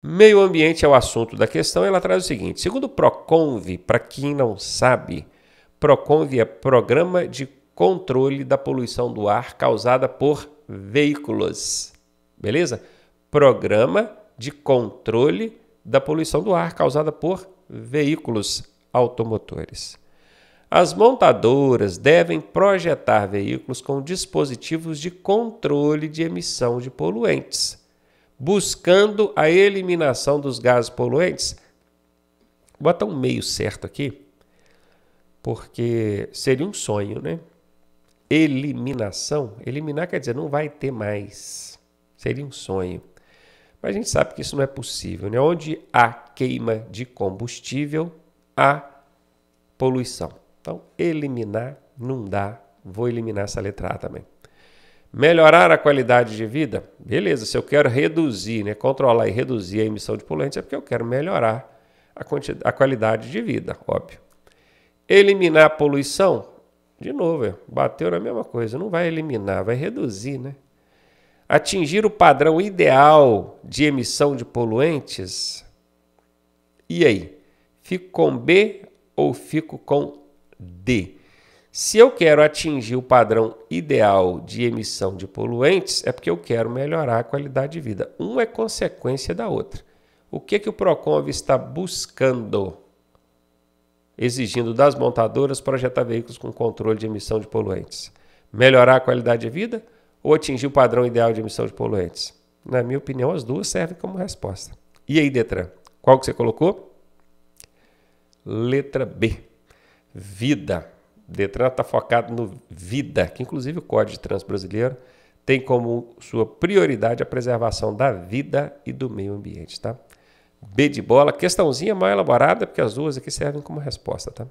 Meio ambiente é o assunto da questão. Ela traz o seguinte: segundo o Proconv, para quem não sabe, Proconv é Programa de Controle da Poluição do Ar causada por veículos. Beleza? Programa de Controle da Poluição do Ar causada por veículos automotores. As montadoras devem projetar veículos com dispositivos de controle de emissão de poluentes buscando a eliminação dos gases poluentes. Vou botar um meio certo aqui, porque seria um sonho, né? Eliminação, eliminar quer dizer não vai ter mais. Seria um sonho. Mas a gente sabe que isso não é possível, né? Onde há queima de combustível, há poluição. Então, eliminar não dá. Vou eliminar essa letra A também. Melhorar a qualidade de vida? Beleza, se eu quero reduzir, né, controlar e reduzir a emissão de poluentes, é porque eu quero melhorar a, a qualidade de vida, óbvio. Eliminar a poluição? De novo, é, bateu na mesma coisa, não vai eliminar, vai reduzir, né? Atingir o padrão ideal de emissão de poluentes? E aí? Fico com B ou fico com D? Se eu quero atingir o padrão ideal de emissão de poluentes, é porque eu quero melhorar a qualidade de vida. Uma é consequência da outra. O que, que o Proconv está buscando? Exigindo das montadoras projetar veículos com controle de emissão de poluentes. Melhorar a qualidade de vida ou atingir o padrão ideal de emissão de poluentes? Na minha opinião, as duas servem como resposta. E aí, Detran, qual que você colocou? Letra B. Vida. Detran está focado no vida, que inclusive o Código de Trânsito Brasileiro tem como sua prioridade a preservação da vida e do meio ambiente, tá? B de bola, questãozinha mais elaborada, porque as duas aqui servem como resposta, tá?